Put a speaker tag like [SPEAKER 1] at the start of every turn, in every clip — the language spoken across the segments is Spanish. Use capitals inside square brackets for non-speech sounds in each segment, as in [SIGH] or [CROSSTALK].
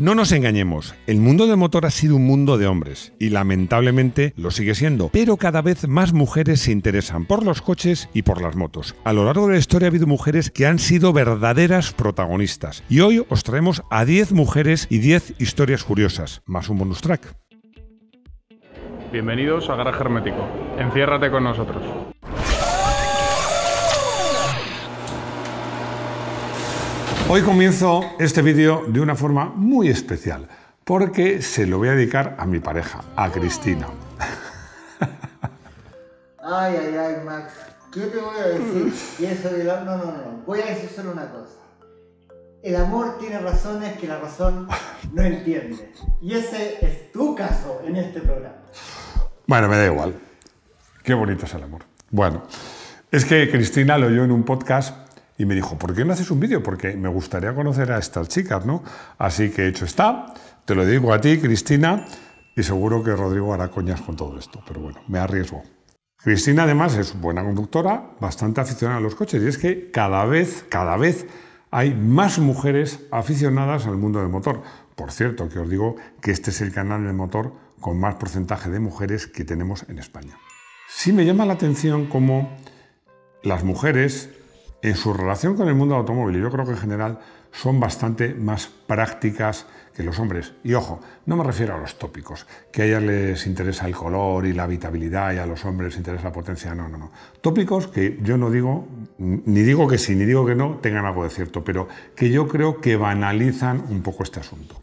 [SPEAKER 1] No nos engañemos, el mundo del motor ha sido un mundo de hombres y lamentablemente lo sigue siendo, pero cada vez más mujeres se interesan por los coches y por las motos. A lo largo de la historia ha habido mujeres que han sido verdaderas protagonistas y hoy os traemos a 10 mujeres y 10 historias curiosas, más un bonus track. Bienvenidos a Garaje Hermético. Enciérrate con nosotros. Hoy comienzo este vídeo de una forma muy especial, porque se lo voy a dedicar a mi pareja, a Cristina. Ay, ay, ay, Max, ¿qué te voy a decir? Y eso No, no, no, voy a decir solo una cosa. El amor tiene razones que la razón no entiende. Y ese es tu caso en este programa. Bueno, me da igual. Qué bonito es el amor. Bueno, es que Cristina lo oyó en un podcast y me dijo, ¿por qué no haces un vídeo? Porque me gustaría conocer a estas chicas, ¿no? Así que hecho está, te lo digo a ti, Cristina, y seguro que Rodrigo hará coñas con todo esto, pero bueno, me arriesgo. Cristina además es buena conductora, bastante aficionada a los coches, y es que cada vez, cada vez hay más mujeres aficionadas al mundo del motor. Por cierto, que os digo que este es el canal del motor con más porcentaje de mujeres que tenemos en España. Sí me llama la atención cómo las mujeres en su relación con el mundo del automóvil, yo creo que en general son bastante más prácticas que los hombres. Y ojo, no me refiero a los tópicos, que a ellas les interesa el color y la habitabilidad y a los hombres les interesa la potencia, no, no, no. Tópicos que yo no digo, ni digo que sí, ni digo que no, tengan algo de cierto, pero que yo creo que banalizan un poco este asunto.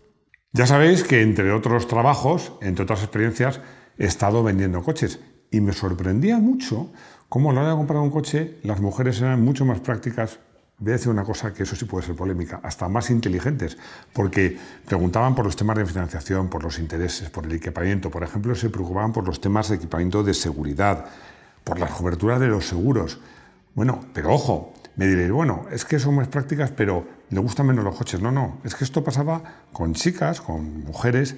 [SPEAKER 1] Ya sabéis que entre otros trabajos, entre otras experiencias, he estado vendiendo coches y me sorprendía mucho como no había comprado un coche, las mujeres eran mucho más prácticas. Voy a decir una cosa que eso sí puede ser polémica, hasta más inteligentes, porque preguntaban por los temas de financiación, por los intereses, por el equipamiento. Por ejemplo, se preocupaban por los temas de equipamiento de seguridad, por la cobertura de los seguros. Bueno, pero ojo, me diréis, bueno, es que son más prácticas, pero le gustan menos los coches. No, no, es que esto pasaba con chicas, con mujeres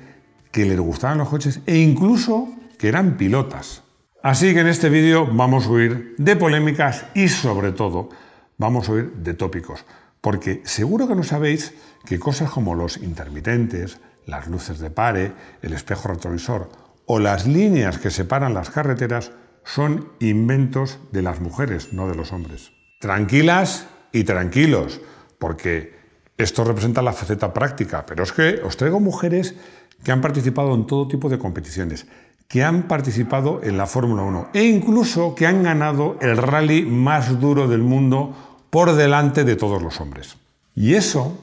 [SPEAKER 1] que les gustaban los coches e incluso que eran pilotas. Así que en este vídeo vamos a huir de polémicas y sobre todo vamos a huir de tópicos, porque seguro que no sabéis que cosas como los intermitentes, las luces de pare, el espejo retrovisor o las líneas que separan las carreteras son inventos de las mujeres, no de los hombres. Tranquilas y tranquilos, porque esto representa la faceta práctica, pero es que os traigo mujeres que han participado en todo tipo de competiciones que han participado en la Fórmula 1 e incluso que han ganado el rally más duro del mundo por delante de todos los hombres. Y eso,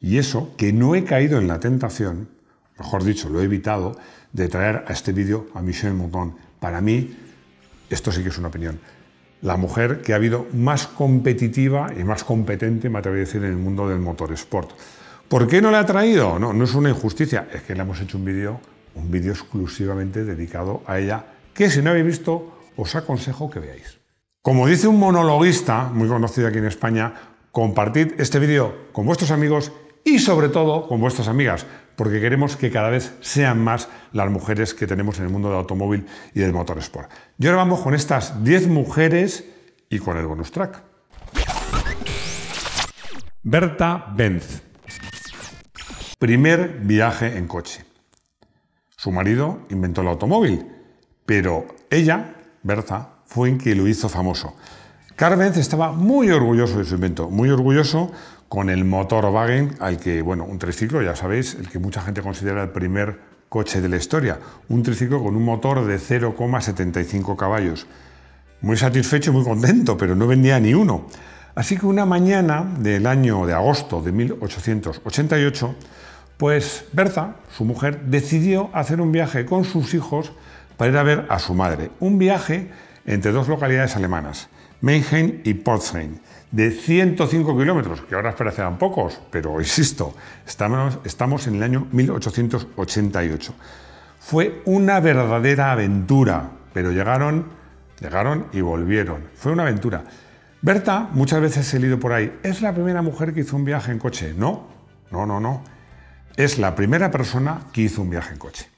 [SPEAKER 1] y eso que no he caído en la tentación, mejor dicho, lo he evitado, de traer a este vídeo a Michelle Mouton. Para mí, esto sí que es una opinión, la mujer que ha habido más competitiva y más competente, me atrevo a decir, en el mundo del motorsport. ¿Por qué no la ha traído? No, no es una injusticia, es que le hemos hecho un vídeo un vídeo exclusivamente dedicado a ella, que si no habéis visto, os aconsejo que veáis. Como dice un monologuista muy conocido aquí en España, compartid este vídeo con vuestros amigos y sobre todo con vuestras amigas, porque queremos que cada vez sean más las mujeres que tenemos en el mundo del automóvil y del motorsport. Y ahora vamos con estas 10 mujeres y con el bonus track. Berta Benz. Primer viaje en coche. Su marido inventó el automóvil, pero ella, Bertha, fue en quien lo hizo famoso. Carvenz estaba muy orgulloso de su invento, muy orgulloso con el motor Wagen, al que, bueno, un triciclo, ya sabéis, el que mucha gente considera el primer coche de la historia, un triciclo con un motor de 0,75 caballos. Muy satisfecho y muy contento, pero no vendía ni uno. Así que una mañana del año de agosto de 1888, pues Berta, su mujer, decidió hacer un viaje con sus hijos para ir a ver a su madre. Un viaje entre dos localidades alemanas, Meinheim y Potsheim, de 105 kilómetros, que ahora parecerán pocos, pero insisto, estamos, en el año 1888. Fue una verdadera aventura, pero llegaron, llegaron y volvieron. Fue una aventura. Berta, muchas veces he leído por ahí, ¿es la primera mujer que hizo un viaje en coche? No, no, no, no es la primera persona que hizo un viaje en coche.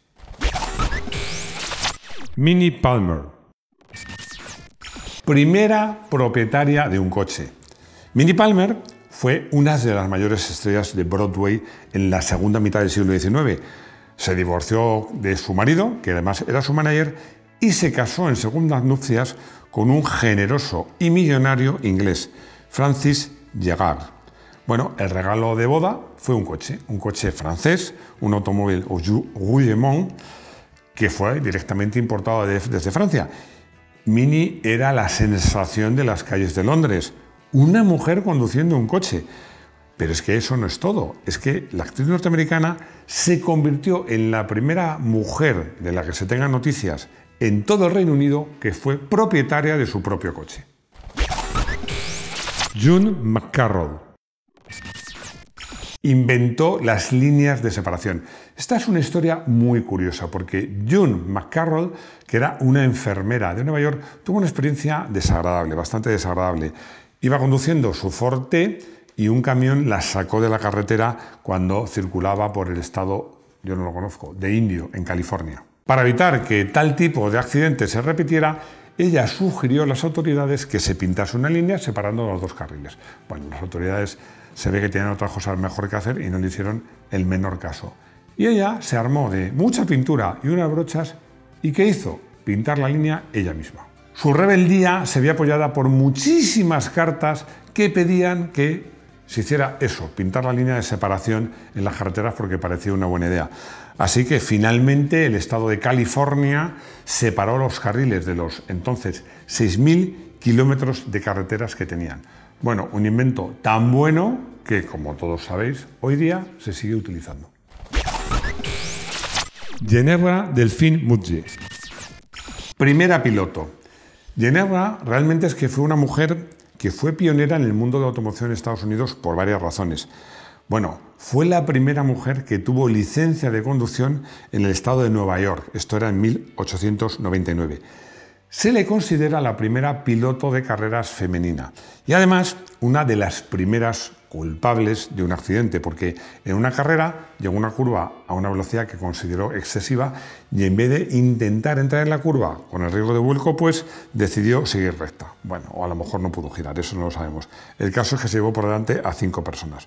[SPEAKER 1] Minnie Palmer. Primera propietaria de un coche. Minnie Palmer fue una de las mayores estrellas de Broadway en la segunda mitad del siglo XIX. Se divorció de su marido, que además era su manager, y se casó en segundas nupcias con un generoso y millonario inglés, Francis Jaggard. Bueno, el regalo de boda fue un coche, un coche francés, un automóvil Guillemont que fue directamente importado desde Francia. Mini era la sensación de las calles de Londres, una mujer conduciendo un coche. Pero es que eso no es todo, es que la actriz norteamericana se convirtió en la primera mujer de la que se tengan noticias en todo el Reino Unido que fue propietaria de su propio coche. June McCarroll inventó las líneas de separación. Esta es una historia muy curiosa porque June McCarroll, que era una enfermera de Nueva York, tuvo una experiencia desagradable, bastante desagradable. Iba conduciendo su Forte y un camión la sacó de la carretera cuando circulaba por el estado, yo no lo conozco, de Indio, en California. Para evitar que tal tipo de accidente se repitiera, ella sugirió a las autoridades que se pintase una línea separando los dos carriles. Bueno, las autoridades se ve que tenían otras cosas mejor que hacer y no le hicieron el menor caso. Y ella se armó de mucha pintura y unas brochas y ¿qué hizo? Pintar la línea ella misma. Su rebeldía se vio apoyada por muchísimas cartas que pedían que se hiciera eso, pintar la línea de separación en las carreteras porque parecía una buena idea. Así que finalmente el estado de California separó los carriles de los entonces 6.000 kilómetros de carreteras que tenían. Bueno, un invento tan bueno que, como todos sabéis, hoy día se sigue utilizando. Genevra Delfín Mudge. Primera piloto. Genebra realmente es que fue una mujer que fue pionera en el mundo de la automoción en Estados Unidos por varias razones. Bueno, fue la primera mujer que tuvo licencia de conducción en el estado de Nueva York, esto era en 1899 se le considera la primera piloto de carreras femenina y además una de las primeras culpables de un accidente, porque en una carrera llegó una curva a una velocidad que consideró excesiva y en vez de intentar entrar en la curva con el riesgo de vuelco, pues decidió seguir recta. Bueno, o a lo mejor no pudo girar, eso no lo sabemos. El caso es que se llevó por delante a cinco personas.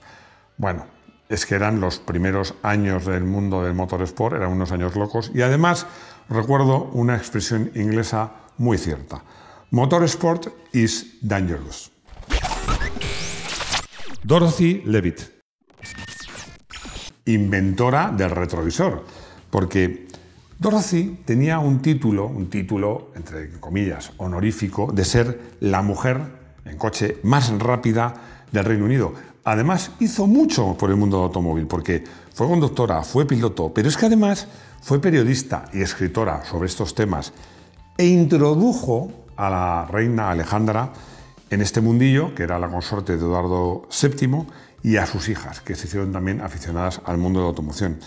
[SPEAKER 1] Bueno, es que eran los primeros años del mundo del motorsport, eran unos años locos y además recuerdo una expresión inglesa muy cierta. Motorsport is dangerous. Dorothy Levitt. Inventora del retrovisor, porque Dorothy tenía un título, un título, entre comillas, honorífico, de ser la mujer en coche más rápida del Reino Unido. Además, hizo mucho por el mundo del automóvil, porque fue conductora, fue piloto, pero es que además fue periodista y escritora sobre estos temas e introdujo a la reina Alejandra en este mundillo, que era la consorte de Eduardo VII, y a sus hijas, que se hicieron también aficionadas al mundo de la automoción.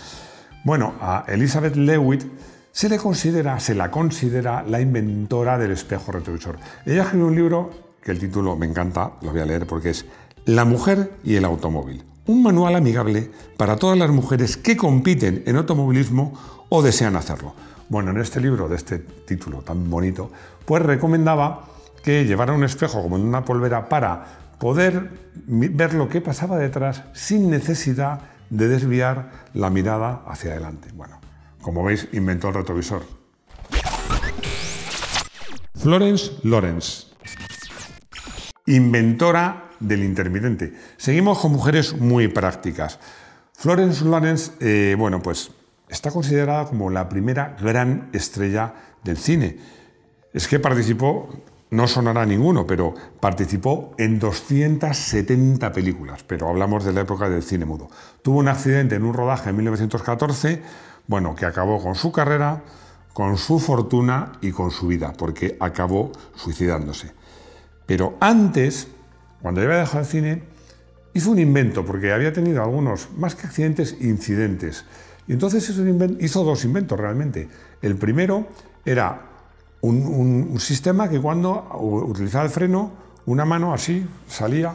[SPEAKER 1] Bueno, a Elizabeth Lewitt se le considera, se la considera la inventora del espejo retrovisor. Ella escribió un libro que el título me encanta, lo voy a leer porque es La mujer y el automóvil, un manual amigable para todas las mujeres que compiten en automovilismo o desean hacerlo. Bueno, en este libro, de este título tan bonito, pues recomendaba que llevara un espejo como en una polvera para poder ver lo que pasaba detrás sin necesidad de desviar la mirada hacia adelante. Bueno, como veis, inventó el retrovisor. Florence Lawrence, inventora del intermitente. Seguimos con mujeres muy prácticas. Florence Lawrence, eh, bueno, pues está considerada como la primera gran estrella del cine. Es que participó, no sonará ninguno, pero participó en 270 películas, pero hablamos de la época del cine mudo. Tuvo un accidente en un rodaje en 1914, bueno, que acabó con su carrera, con su fortuna y con su vida, porque acabó suicidándose. Pero antes, cuando iba a dejar el cine, hizo un invento, porque había tenido algunos, más que accidentes, incidentes. Y entonces hizo dos inventos realmente. El primero era un, sistema que cuando utilizaba el freno, una mano así salía,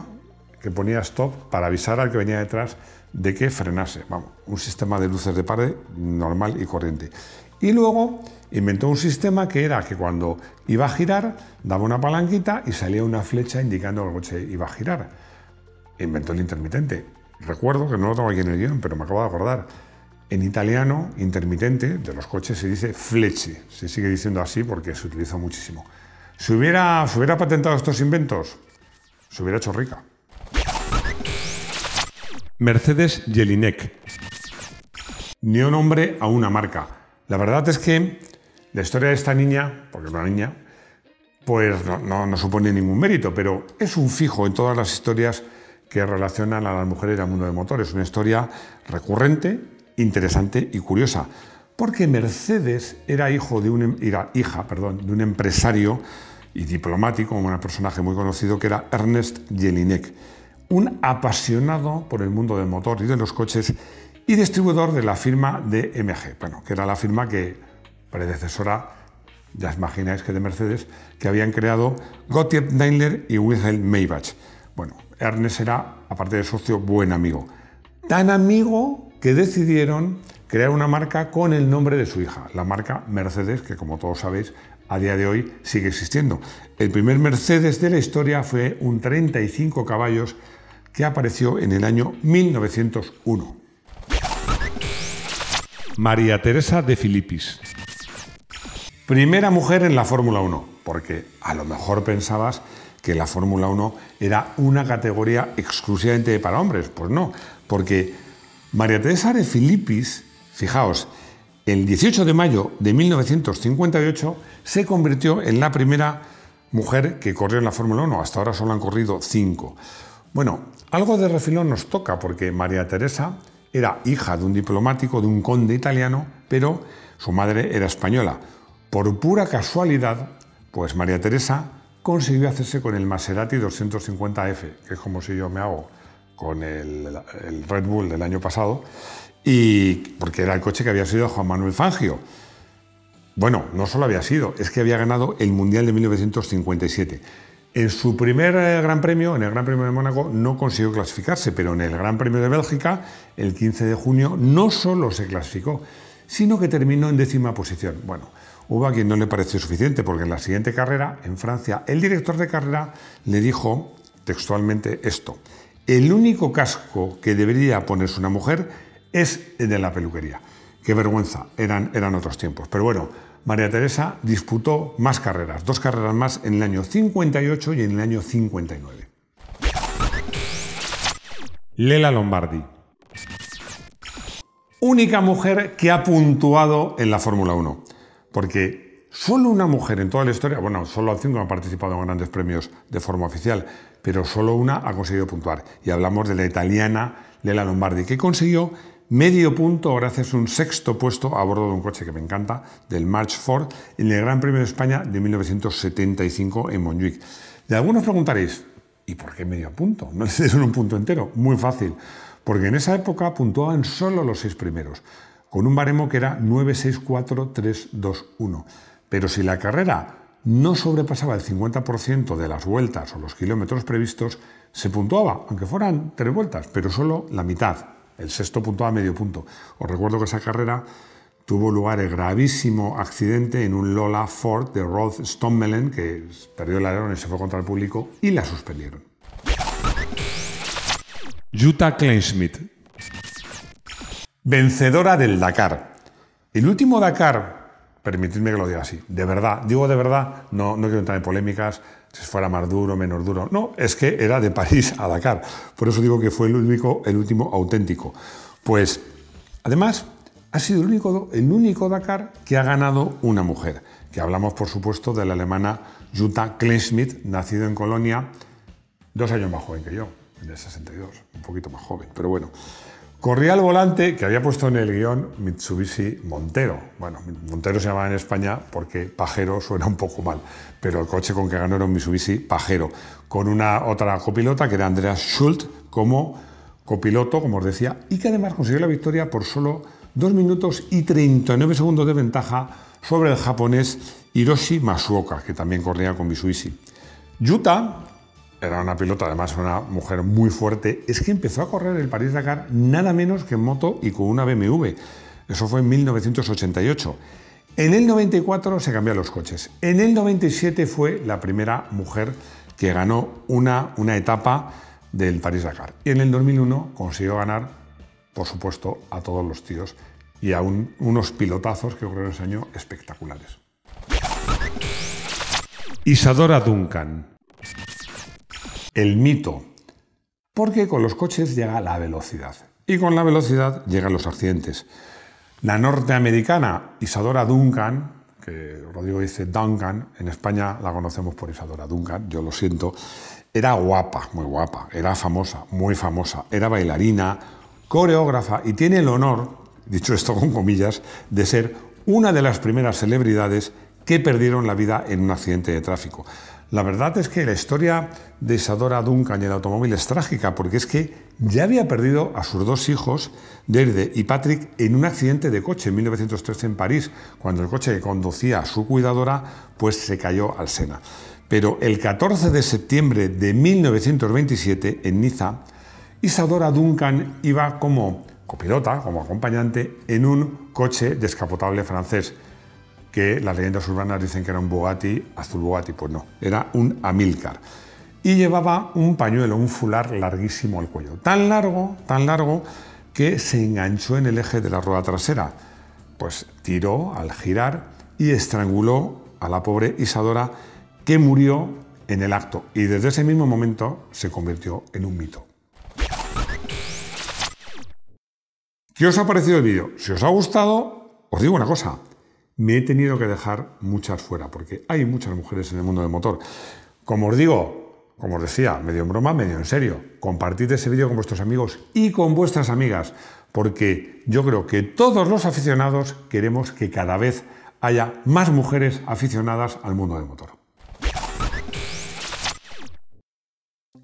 [SPEAKER 1] que ponía stop para avisar al que venía detrás de que frenase. Vamos, un sistema de luces de pared normal y corriente. Y luego inventó un sistema que era que cuando iba a girar, daba una palanquita y salía una flecha indicando que el coche iba a girar. Inventó el intermitente. Recuerdo que no lo tengo aquí en el guión, pero me acabo de acordar en italiano, intermitente de los coches se dice fleche, se sigue diciendo así porque se utiliza muchísimo. Si hubiera, patentado estos inventos, se hubiera hecho rica. Mercedes Jelinek. Ni un nombre a una marca. La verdad es que la historia de esta niña, porque es una niña, pues no, supone ningún mérito, pero es un fijo en todas las historias que relacionan a las mujeres y al mundo de motores. Una historia recurrente, interesante y curiosa, porque Mercedes era, hijo de una em, hija perdón, de un empresario y diplomático, un personaje muy conocido, que era Ernest Jelinek, un apasionado por el mundo del motor y de los coches y distribuidor de la firma DMG, bueno, que era la firma que predecesora, ya imagináis que de Mercedes, que habían creado Gottlieb Daimler y Wilhelm Maybach. Bueno, Ernest era, aparte de socio, buen amigo. Tan amigo que decidieron crear una marca con el nombre de su hija, la marca Mercedes, que como todos sabéis, a día de hoy sigue existiendo. El primer Mercedes de la historia fue un 35 caballos que apareció en el año 1901. María Teresa de Filippis. Primera mujer en la Fórmula 1, porque a lo mejor pensabas que la Fórmula 1 era una categoría exclusivamente para hombres. Pues no, porque María Teresa de Filippis, fijaos, el 18 de mayo de 1958 se convirtió en la primera mujer que corrió en la Fórmula 1. Hasta ahora solo han corrido cinco. Bueno, algo de refilón nos toca porque María Teresa era hija de un diplomático, de un conde italiano, pero su madre era española. Por pura casualidad, pues María Teresa consiguió hacerse con el Maserati 250F, que es como si yo me hago con el, Red Bull del año pasado, y porque era el coche que había sido Juan Manuel Fangio. Bueno, no solo había sido, es que había ganado el Mundial de 1957. En su primer eh, Gran Premio, en el Gran Premio de Mónaco, no consiguió clasificarse, pero en el Gran Premio de Bélgica, el 15 de junio, no solo se clasificó, sino que terminó en décima posición. Bueno, hubo a quien no le pareció suficiente, porque en la siguiente carrera, en Francia, el director de carrera le dijo textualmente esto el único casco que debería ponerse una mujer es el de la peluquería. Qué vergüenza, eran, eran otros tiempos. Pero bueno, María Teresa disputó más carreras, dos carreras más en el año 58 y en el año 59. Lela Lombardi. Única mujer que ha puntuado en la Fórmula 1. Porque solo una mujer en toda la historia, bueno, solo cinco han participado en grandes premios de forma oficial, pero solo una ha conseguido puntuar. Y hablamos de la italiana Lela Lombardi, que consiguió medio punto gracias a un sexto puesto a bordo de un coche que me encanta, del March Ford, en el Gran Premio de España de 1975 en Montjuic. De algunos preguntaréis, ¿y por qué medio punto? [LAUGHS] No es un punto entero. Muy fácil, porque en esa época puntuaban solo los seis primeros, con un baremo que era 964321. Pero si la carrera no sobrepasaba el 50% de las vueltas o los kilómetros previstos, se puntuaba, aunque fueran tres vueltas, pero solo la mitad. El sexto puntuaba medio punto. Os recuerdo que esa carrera tuvo lugar el gravísimo accidente en un Lola Ford de Rod Stommelen, que perdió el alerón y se fue contra el público, y la suspendieron. Jutta Kleinschmidt. Vencedora del Dakar. El último Dakar permitidme que lo diga así, de verdad, digo de verdad, no, no quiero entrar en polémicas, si fuera más duro, menos duro, no, es que era de París a Dakar, por eso digo que fue el único, el último auténtico. Pues, además, ha sido el único, Dakar que ha ganado una mujer, que hablamos, por supuesto, de la alemana Jutta Kleinschmidt, nacida en Colonia, dos años más joven que yo, en el 62, un poquito más joven, pero bueno. Corría al volante que había puesto en el guión Mitsubishi Montero. Bueno, Montero se llamaba en España porque Pajero suena un poco mal, pero el coche con que ganó era un Mitsubishi Pajero, con una otra copilota que era Andreas Schultz como copiloto, como os decía, y que además consiguió la victoria por solo 2 minutos y 39 segundos de ventaja sobre el japonés Hiroshi Masuoka, que también corría con Mitsubishi. Yuta era una pilota, además, una mujer muy fuerte. Es que empezó a correr el París-Dakar nada menos que en moto y con una BMW. Eso fue en 1988. En el 94 se cambiaron los coches. En el 97 fue la primera mujer que ganó una, una etapa del París-Dakar. Y en el 2001 consiguió ganar, por supuesto, a todos los tíos y a unos pilotazos que ocurrieron ese año espectaculares. Isadora Duncan. El mito. Porque con los coches llega la velocidad. Y con la velocidad llegan los accidentes. La norteamericana Isadora Duncan, que Rodrigo dice Duncan, en España la conocemos por Isadora Duncan, yo lo siento, era guapa, muy guapa, era famosa, muy famosa, era bailarina, coreógrafa y tiene el honor, dicho esto con comillas, de ser una de las primeras celebridades que perdieron la vida en un accidente de tráfico. La verdad es que la historia de Isadora Duncan y el automóvil es trágica porque es que ya había perdido a sus dos hijos, Derde y Patrick, en un accidente de coche en 1913 en París, cuando el coche que conducía a su cuidadora pues se cayó al Sena. Pero el 14 de septiembre de 1927 en Niza, Isadora Duncan iba como copilota, como acompañante, en un coche descapotable francés que las leyendas urbanas dicen que era un Bugatti, azul Bugatti, pues no, era un Amilcar. Y llevaba un pañuelo, un fular larguísimo al cuello, tan largo, tan largo, que se enganchó en el eje de la rueda trasera. Pues tiró al girar y estranguló a la pobre Isadora, que murió en el acto y desde ese mismo momento se convirtió en un mito. ¿Qué os ha parecido el vídeo? Si os ha gustado, os digo una cosa, me he tenido que dejar muchas fuera, porque hay muchas mujeres en el mundo del motor. Como os digo, como os decía, medio en broma, medio en serio, compartid ese vídeo con vuestros amigos y con vuestras amigas, porque yo creo que todos los aficionados queremos que cada vez haya más mujeres aficionadas al mundo del motor.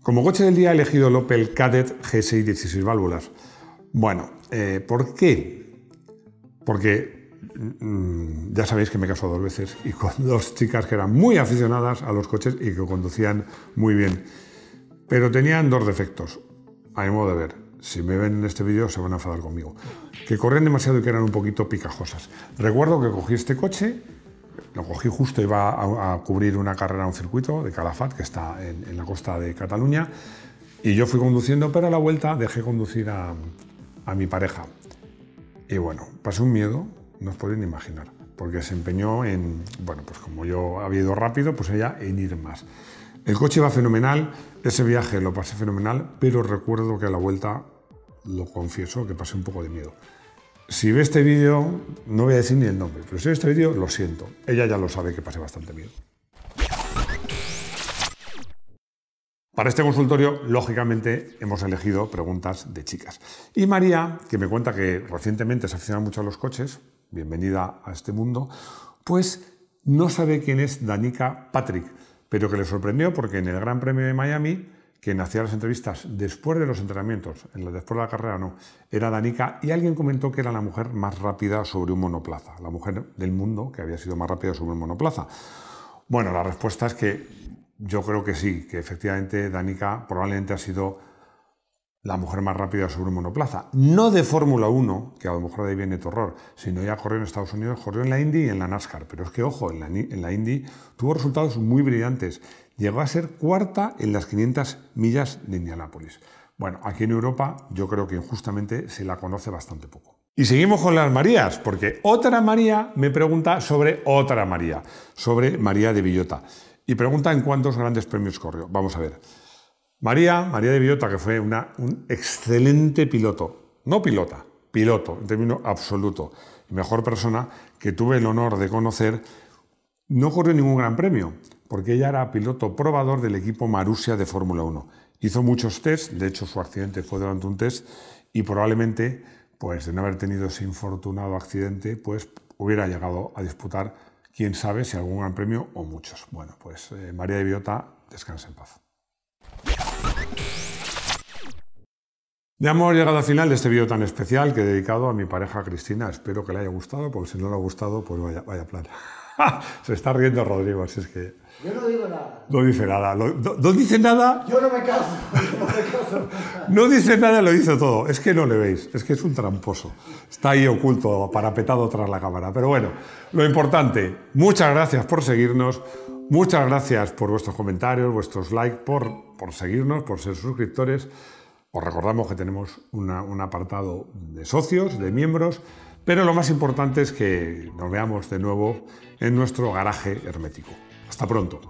[SPEAKER 1] Como coche del día he elegido el Opel G6 16 válvulas. Bueno, eh, ¿por qué? Porque ya sabéis que me casó dos veces y con [LAUGHS] dos chicas que eran muy aficionadas a los coches y que conducían muy bien. Pero tenían dos defectos, a mi modo de ver. Si me ven en este vídeo se van a enfadar conmigo. Que corrían demasiado y que eran un poquito picajosas. Recuerdo que cogí este coche, lo cogí justo, iba a, a cubrir una carrera un circuito de Calafat, que está en, la costa de Cataluña, y yo fui conduciendo, pero a la vuelta dejé conducir a mi pareja. Y bueno, pasé un miedo, no os imaginar, porque se empeñó en, bueno, pues como yo había ido rápido, pues ella en ir más. El coche va fenomenal, ese viaje lo pasé fenomenal, pero recuerdo que a la vuelta, lo confieso, que pasé un poco de miedo. Si ve este vídeo, no voy a decir ni el nombre, pero si ve este vídeo, lo siento. Ella ya lo sabe que pasé bastante miedo. Para este consultorio, lógicamente, hemos elegido preguntas de chicas. Y María, que me cuenta que recientemente se aficionado mucho a los coches, bienvenida a este mundo, pues no sabe quién es Danica Patrick, pero que le sorprendió porque en el Gran Premio de Miami, quien hacía las entrevistas después de los entrenamientos, en la, después de la carrera no, era Danica y alguien comentó que era la mujer más rápida sobre un monoplaza, la mujer del mundo que había sido más rápida sobre un monoplaza. Bueno, la respuesta es que yo creo que sí, que efectivamente Danica probablemente ha sido la mujer más rápida sobre un monoplaza. No de Fórmula 1, que a lo mejor de ahí viene tu sino ya corrió en Estados Unidos, corrió en la Indy y en la NASCAR. Pero es que, ojo, en la, Indy tuvo resultados muy brillantes. Llegó a ser cuarta en las 500 millas de Indianápolis. Bueno, aquí en Europa yo creo que injustamente se la conoce bastante poco. Y seguimos con las Marías, porque otra María me pregunta sobre otra María, sobre María de Villota. Y pregunta en cuántos grandes premios corrió. Vamos a ver. María, María de Viota, que fue una, un excelente piloto, no pilota, piloto en término absoluto, mejor persona que tuve el honor de conocer, no corrió ningún gran premio, porque ella era piloto probador del equipo Marusia de Fórmula 1. Hizo muchos tests, de hecho su accidente fue durante un test, y probablemente, pues de no haber tenido ese infortunado accidente, pues hubiera llegado a disputar, quién sabe, si algún gran premio o muchos. Bueno, pues eh, María de Biota, descanse en paz. Ya hemos llegado al final de este vídeo tan especial que he dedicado a mi pareja Cristina. Espero que le haya gustado, porque si no le ha gustado, pues vaya, vaya plan. [LAUGHS] Se está riendo Rodrigo, así es que... Yo no digo nada. No dice nada. No, dice nada... Yo no me caso. [LAUGHS] No, me caso. no dice nada, lo dice todo. Es que no le veis, es que es un tramposo. Está ahí oculto, parapetado tras la cámara. Pero bueno, lo importante, muchas gracias por seguirnos. Muchas gracias por vuestros comentarios, vuestros likes, por, por seguirnos, por ser suscriptores. Os recordamos que tenemos un apartado de socios, de miembros, pero lo más importante es que nos veamos de nuevo en nuestro garaje hermético. Hasta pronto.